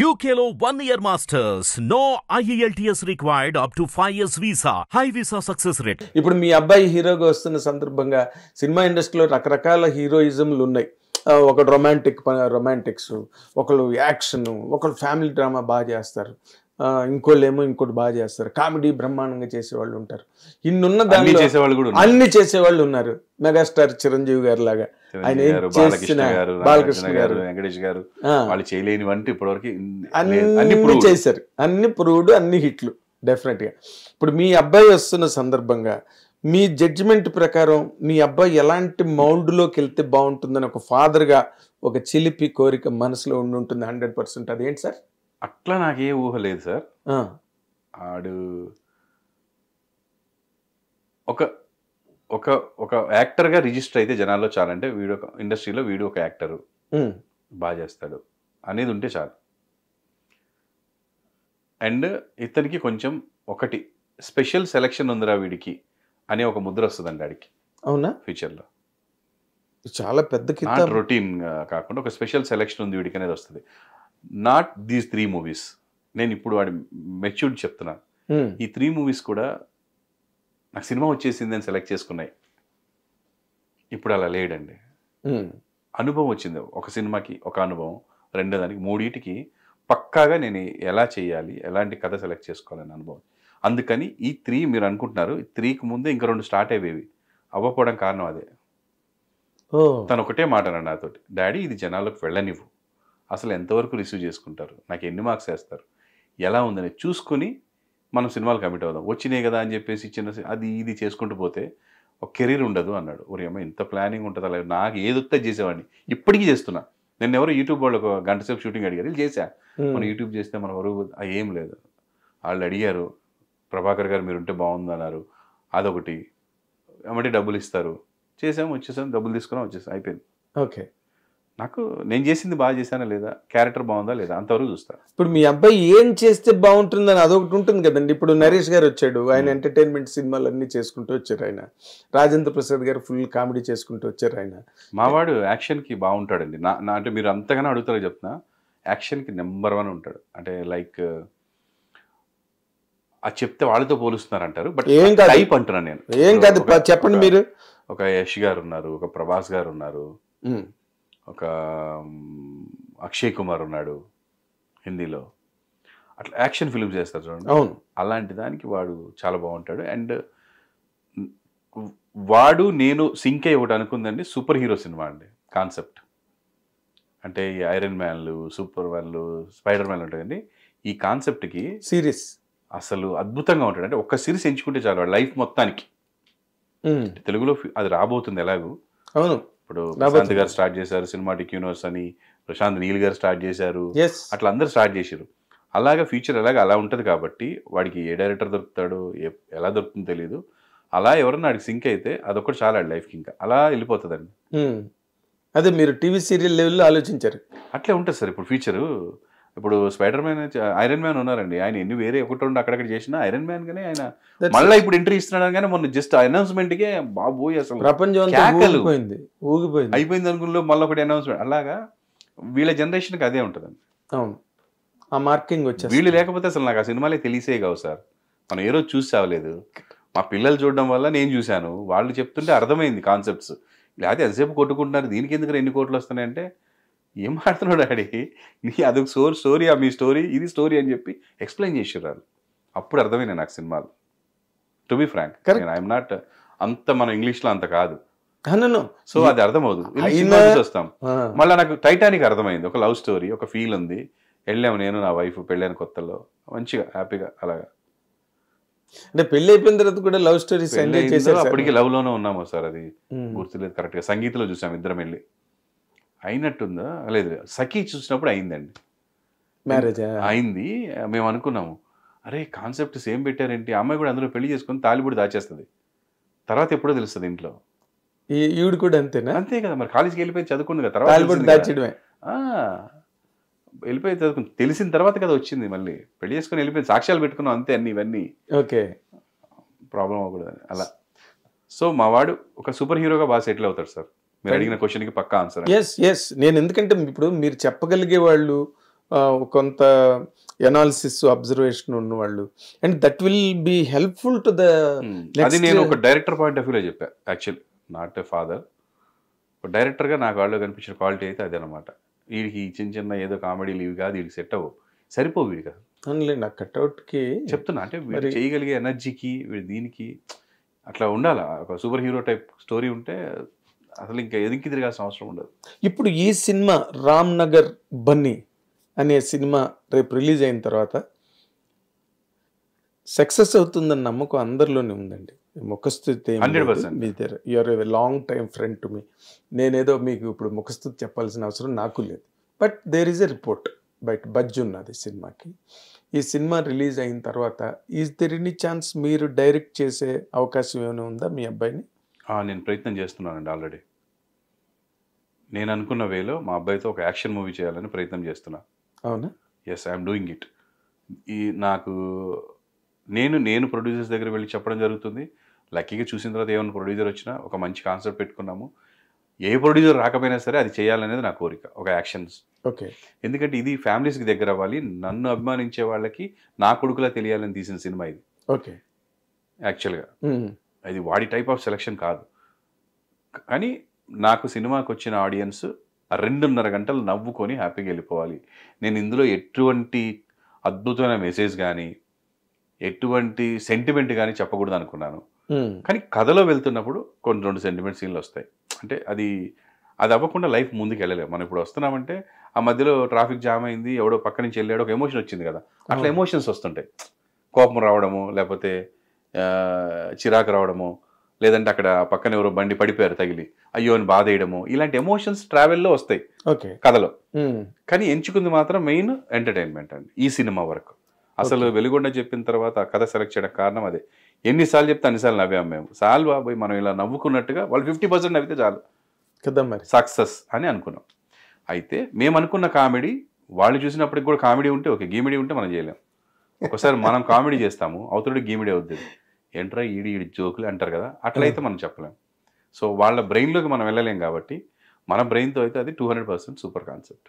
యూకేలో one year masters no IELTS required up to five years visa high visa success rate ఇప్పుడు మీ అబ్బాయి హీరోగా వస్తున్న సందర్భంగా సినిమా ఇండస్ట్రీలో రకరకాల హీరోయిజంలు ఉన్నాయి ఒక రొమాంటిక్ రొమాంటిక్స్ ఒకళ్ళు యాక్షన్ ఒకళ్ళు ఫ్యామిలీ డ్రామా బాగా చేస్తారు ఇంకోళ్ళేమో ఇంకోటి బాగా చేస్తారు కామెడీ బ్రహ్మాండంగా చేసేవాళ్ళు ఉంటారు ఇన్నున్న దాన్ని కూడా అన్ని చేసేవాళ్ళు ఉన్నారు మెగాస్టార్ చిరంజీవి గారు లాగా ఆయన బాలకృష్ణ గారు వెంకటేష్ గారు వాళ్ళు చేయలేనివంటి ఇప్పటివరకు అన్ని చేశారు అన్ని ప్రూవ్డ్ అన్ని హిట్లు డెఫినెట్ గా ఇప్పుడు మీ అబ్బాయి వస్తున్న సందర్భంగా మీ జడ్జిమెంట్ ప్రకారం మీ అబ్బాయి ఎలాంటి మౌల్డ్లోకి వెళ్తే బాగుంటుందని ఒక ఫాదర్గా ఒక చిలిపి కోరిక మనసులో ఉండి ఉంటుంది హండ్రెడ్ పర్సెంట్ అదేంటి సార్ అట్లా నాకే ఊహ లేదు సార్ ఆడు ఒక ఒక ఒక యాక్టర్గా రిజిస్టర్ అయితే జనాల్లో చాలు అంటే వీడు ఒక ఇండస్ట్రీలో వీడు ఒక యాక్టరు బాగా చేస్తాడు అనేది ఉంటే చాలు అండ్ ఇతనికి కొంచెం ఒకటి స్పెషల్ సెలెక్షన్ ఉందిరా వీడికి అనే ఒక ముద్ర వస్తుందండి ఆడికి అవునా ఫ్యూచర్లో చాలా పెద్ద రొటీన్ కాకుండా ఒక స్పెషల్ సెలక్షన్ ఉంది వీడికి అనేది వస్తుంది నాట్ దీస్ త్రీ మూవీస్ నేను ఇప్పుడు వాడి మెచ్యూర్డ్ చెప్తున్నాను hmm. ఈ త్రీ మూవీస్ కూడా నాకు సినిమా వచ్చేసింది అని సెలెక్ట్ చేసుకున్నాయి ఇప్పుడు అలా లేడండి hmm. అనుభవం వచ్చింది ఒక సినిమాకి ఒక అనుభవం రెండో దానికి మూడింటికి పక్కాగా నేను ఎలా చేయాలి ఎలాంటి కథ సెలెక్ట్ చేసుకోవాలని అనుభవం అందుకని ఈ త్రీ మీరు అనుకుంటున్నారు త్రీకి ముందే ఇంకా రెండు స్టార్ట్ అయ్యేవి అవ్వకపోవడం కారణం అదే తను ఒకటే మాట నాతోటి డాడీ ఇది జనాలకు వెళ్ళనివ్వు అసలు ఎంతవరకు రిసీవ్ చేసుకుంటారు నాకు ఎన్ని మార్క్స్ వేస్తారు ఎలా ఉందని చూసుకొని మనం సినిమాలు కమిట్ అవుదాం వచ్చినాయి కదా అని చెప్పేసి చిన్న అది ఇది చేసుకుంటూ పోతే ఒక కెరీర్ ఉండదు అన్నాడు ఒరే ఇంత ప్లానింగ్ ఉంటుంది అలాగే నాకు ఏదొత్తా చేసేవాడిని ఇప్పటికీ చేస్తున్నా నేను ఎవరు యూట్యూబ్ వాళ్ళు ఒక గంట సేపు షూటింగ్ అడిగారు వీళ్ళు చేశా మనం యూట్యూబ్ చేస్తే మనం ఎవరు ఏం లేదు వాళ్ళు అడిగారు ప్రభాకర్ గారు మీరు ఉంటే బాగుంది అన్నారు అదొకటి ఏమంటే డబ్బులు ఇస్తారు చేసాము వచ్చేసాం డబ్బులు తీసుకున్నాం వచ్చేసాం అయిపోయింది ఓకే నాకు నేను చేసింది బాగా చేశానా లేదా క్యారెక్టర్ బాగుందా లేదా అంతవరకు చూస్తాను ఇప్పుడు మీ అబ్బాయి ఏం చేస్తే బాగుంటుందని అదొకటి ఉంటుంది కదండి ఇప్పుడు నరేష్ గారు వచ్చాడు ఆయన ఎంటర్టైన్మెంట్ hmm. సినిమాలు అన్నీ చేసుకుంటూ వచ్చారు ఆయన రాజేంద్ర ప్రసాద్ గారు ఫుల్ కామెడీ చేసుకుంటూ వచ్చారు ఆయన మావాడు యాక్షన్కి బాగుంటాడండి నా నా అంటే మీరు అంతగానో అడుగుతారో చెప్తున్నా యాక్షన్కి నెంబర్ వన్ ఉంటాడు అంటే లైక్ అది చెప్తే వాళ్ళతో పోలుస్తున్నారు అంటారు బట్ ఏం టైప్ అంటున్నాను నేను ఏం కాదు చెప్పండి మీరు ఒక యష్ గారు ఉన్నారు ఒక ప్రభాస్ గారు ఉన్నారు hmm. ఒక అక్షయ్ కుమార్ ఉన్నాడు హిందీలో అట్లా యాక్షన్ ఫిల్మ్స్ చేస్తారు చూడండి అవును అలాంటి దానికి వాడు చాలా బాగుంటాడు అండ్ వాడు నేను సింక్ అయ్యి ఒకటి అనుకుందండి సూపర్ హీరో సినిమా అండి కాన్సెప్ట్ అంటే ఈ ఐరన్ మ్యాన్లు సూపర్ మ్యాన్లు స్పైడర్ మ్యాన్లు ఉంటాయండి ఈ కాన్సెప్ట్కి సిరీస్ అసలు అద్భుతంగా ఉంటాడు అంటే ఒక్క సిరీస్ ఎంచుకుంటే చాలు లైఫ్ మొత్తానికి తెలుగులో అది రాబోతుంది ఎలాగూ అవును ఇప్పుడు ప్రశాంత్ గారు స్టార్ట్ చేశారు సినిమాటిక్ యూనివర్స్ అని ప్రశాంత్ నీల్ గారు స్టార్ట్ చేశారు అట్లా అందరు స్టార్ట్ చేశారు అలాగే ఫ్యూచర్ ఎలాగ అలా ఉంటుంది కాబట్టి వాడికి ఏ డైరెక్టర్ దొరుకుతాడు ఎలా దొరుకుతుందో తెలియదు అలా ఎవరన్నా వాడికి సింక్ అయితే అదొకటి చాలా లైఫ్కి ఇంకా అలా వెళ్ళిపోతుందండి అదే మీరు టీవీ సీరియల్ లెవెల్లో ఆలోచించారు అట్లే ఉంటుంది సార్ ఇప్పుడు ఫ్యూచరు ఇప్పుడు స్పైడర్ మ్యాన్ ఐరన్ మ్యాన్ ఉన్నారండి ఆయన ఎన్ని వేరే ఒకటి ఉండి అక్కడక్కడ చేసినా ఐరన్ మ్యాన్ గానే ఆయన మళ్ళీ ఇప్పుడు ఎంట్రీ ఇస్తున్నాడు కానీ మొన్న జస్ట్ అనౌన్స్మెంట్ కి బాబు అసలు ప్రపంచం ఊగిపోయింది ఊగిపోయింది అయిపోయింది అనుకున్న మళ్ళీ ఒకటి అనౌన్స్మెంట్ అలాగా వీళ్ళ జనరేషన్ కి అదే ఉంటుంది అవును ఆ మార్కింగ్ వచ్చేది వీళ్ళు లేకపోతే అసలు నాకు ఆ సినిమాలే తెలిసే కావు సార్ మనం ఏ రోజు చూసి చావలేదు మా పిల్లలు చూడడం వల్ల నేను చూశాను వాళ్ళు చెప్తుంటే అర్థమైంది కాన్సెప్ట్స్ లేకపోతే ఎంతసేపు కొట్టుకుంటున్నారు దీనికి ఎందుకు ఎన్ని కోట్లు వస్తున్నాయంటే ఏం ఆడుతున్నాడు డాడీ నీ అదొక సోర్ స్టోరీ ఆ మీ స్టోరీ ఇది స్టోరీ అని చెప్పి ఎక్స్ప్లెయిన్ చేసారు వాళ్ళు అప్పుడు అర్థమైంది నాకు సినిమాలు to be frank I'm not అంత మనం ఇంగ్లీష్లో అంత కాదు సో అది అర్థమవుదు వస్తాం మళ్ళీ నాకు టైటానిక్ అర్థమైంది ఒక లవ్ స్టోరీ ఒక ఫీల్ ఉంది వెళ్ళాము నేను నా వైఫ్ పెళ్ళాను కొత్తలో మంచిగా హ్యాపీగా అలాగా అంటే పెళ్లి అయిపోయిన తర్వాత కూడా లవ్ స్టోరీస్ అప్పటికి లవ్ లోనే ఉన్నాము సార్ అది గుర్తులేదు కరెక్ట్ గా సంగీతంలో చూసాం ఇద్దరం వెళ్ళి అయినట్టుందా లేదు సఖీ చూసినప్పుడు అయిందండి మ్యారేజ్ అయింది మేము అనుకున్నాము అరే కాన్సెప్ట్ సేమ్ పెట్టారేంటి అమ్మాయి కూడా అందులో పెళ్లి చేసుకుని తాలిబుడి దాచేస్తుంది తర్వాత ఎప్పుడో తెలుస్తుంది ఇంట్లో ఈవిడ కూడా అంతేనా అంతే కదా మరి కాలేజీకి వెళ్ళిపోయి చదువుకుంది కదా తర్వాత దాచడమే వెళ్ళిపోయి చదువుకుంది తెలిసిన తర్వాత కదా వచ్చింది మళ్ళీ పెళ్లి చేసుకుని వెళ్ళిపోయి సాక్ష్యాలు పెట్టుకున్నాం అంతే అన్ని ఇవన్నీ ఓకే ప్రాబ్లం అవ్వకూడదు అలా సో మా వాడు ఒక సూపర్ హీరోగా బాగా సెటిల్ అవుతాడు సార్ మీరు అడిగిన క్వశ్చన్కి పక్క ఆన్సర్ ఎస్ ఎస్ నేను ఎందుకంటే ఇప్పుడు మీరు చెప్పగలిగే వాళ్ళు కొంత ఎనాలిసిస్ అబ్జర్వేషన్ ఉన్నవాళ్ళు and that will be helpful to the అది నేను ఒక డైరెక్టర్ పాయింట్ ఆఫ్ వ్యూలో చెప్పా యాక్చువల్ నాట్ ఎ ఫాదర్ డైరెక్టర్గా నాకు వాళ్ళు కనిపించిన క్వాలిటీ అయితే అనమాట వీడికి చిన్న చిన్న ఏదో కామెడీలు ఇవి కాదు వీడికి సెట్ అవ్వు సరిపో వీడి కదా అవునులేండి నాకు కట్అవుట్కి చెప్తున్నా అంటే వీడు చేయగలిగే ఎనర్జీకి వీడు దీనికి అట్లా ఉండాలి ఒక సూపర్ హీరో టైప్ స్టోరీ ఉంటే అసలు ఇంకా ఎదుకి తిరగాల్సిన అవసరం ఉండదు ఇప్పుడు ఈ సినిమా రామ్ నగర్ బన్నీ అనే సినిమా రేపు రిలీజ్ అయిన తర్వాత సక్సెస్ అవుతుందన్న నమ్మకం అందరిలోనే ఉందండి ముఖస్థుతి మీ దగ్గర your a long time friend to me నేనేదో మీకు ఇప్పుడు ముఖస్థుతి చెప్పాల్సిన అవసరం నాకు లేదు but there is a report but buzz ఉన్నది సినిమాకి ఈ సినిమా రిలీజ్ అయిన తర్వాత ఈజ్ దెర్ ఛాన్స్ మీరు డైరెక్ట్ చేసే అవకాశం ఏమైనా ఉందా మీ అబ్బాయిని నేను ప్రయత్నం చేస్తున్నానండి ఆల్రెడీ నేను అనుకున్న వేలో మా అబ్బాయితో ఒక యాక్షన్ మూవీ చేయాలని ప్రయత్నం చేస్తున్నా అవునా ఎస్ ఐఎమ్ డూయింగ్ ఇట్ ఈ నాకు నేను నేను ప్రొడ్యూసర్స్ దగ్గర వెళ్ళి చెప్పడం జరుగుతుంది లక్కీగా చూసిన తర్వాత ఏమైనా ప్రొడ్యూసర్ వచ్చినా ఒక మంచి కాన్సెప్ట్ పెట్టుకున్నాము ఏ ప్రొడ్యూసర్ రాకపోయినా సరే అది చేయాలనేది నా కోరిక ఒక యాక్షన్స్ ఓకే ఎందుకంటే ఇది ఫ్యామిలీస్కి దగ్గర అవ్వాలి నన్ను అభిమానించే వాళ్ళకి నా కొడుకులా తెలియాలని తీసిన సినిమా ఇది ఓకే యాక్చువల్గా అది వాడి టైప్ ఆఫ్ సెలక్షన్ కాదు కానీ నాకు సినిమాకి వచ్చిన ఆడియన్స్ రెండున్నర గంటలు నవ్వుకొని హ్యాపీగా వెళ్ళిపోవాలి నేను ఇందులో ఎటువంటి అద్భుతమైన మెసేజ్ కానీ ఎటువంటి సెంటిమెంట్ కానీ చెప్పకూడదు అనుకున్నాను కానీ కథలో వెళ్తున్నప్పుడు కొన్ని రెండు సెంటిమెంట్ సీన్లు వస్తాయి అంటే అది అది అవ్వకుండా లైఫ్ ముందుకు వెళ్ళలేము మనం ఇప్పుడు వస్తున్నామంటే ఆ మధ్యలో ట్రాఫిక్ జామ్ అయింది ఎవడో పక్క నుంచి వెళ్ళాడో ఒక ఎమోషన్ వచ్చింది కదా అట్లా ఎమోషన్స్ వస్తుంటాయి కోపం రావడము లేకపోతే చిరాకు రావడము లేదంటే అక్కడ పక్కన ఎవరో బండి పడిపోయారు తగిలి అయ్యో అని బాధ వేయడము ఇలాంటి ఎమోషన్స్ ట్రావెల్లో వస్తాయి కథలో కానీ ఎంచుకుంది మాత్రం మెయిన్ ఎంటర్టైన్మెంట్ అండి ఈ సినిమా వరకు అసలు వెలుగొండ చెప్పిన తర్వాత ఆ కథ సెలెక్ట్ చేయడం కారణం అదే ఎన్నిసార్లు చెప్తే అన్నిసార్లు నవ్వాం మేము సాల్ బాబాయ్ మనం ఇలా నవ్వుకున్నట్టుగా వాళ్ళు ఫిఫ్టీ పర్సెంట్ నవ్వితే చాలు కదా మరి సక్సెస్ అని అనుకున్నాం అయితే మేము అనుకున్న కామెడీ వాళ్ళు చూసినప్పటికి కూడా కామెడీ ఉంటే ఓకే గీమిడీ ఉంటే మనం చేయలేం ఒకసారి మనం కామెడీ చేస్తాము అవతరుడు గీమిడీ అవుతుంది ఏంట్రా ఈడి ఈడి జోకులు అంటారు కదా అట్లయితే మనం చెప్పలేం సో వాళ్ళ బ్రెయిన్లోకి మనం వెళ్ళలేం కాబట్టి మన బ్రెయిన్తో అయితే అది two hundred percent super concept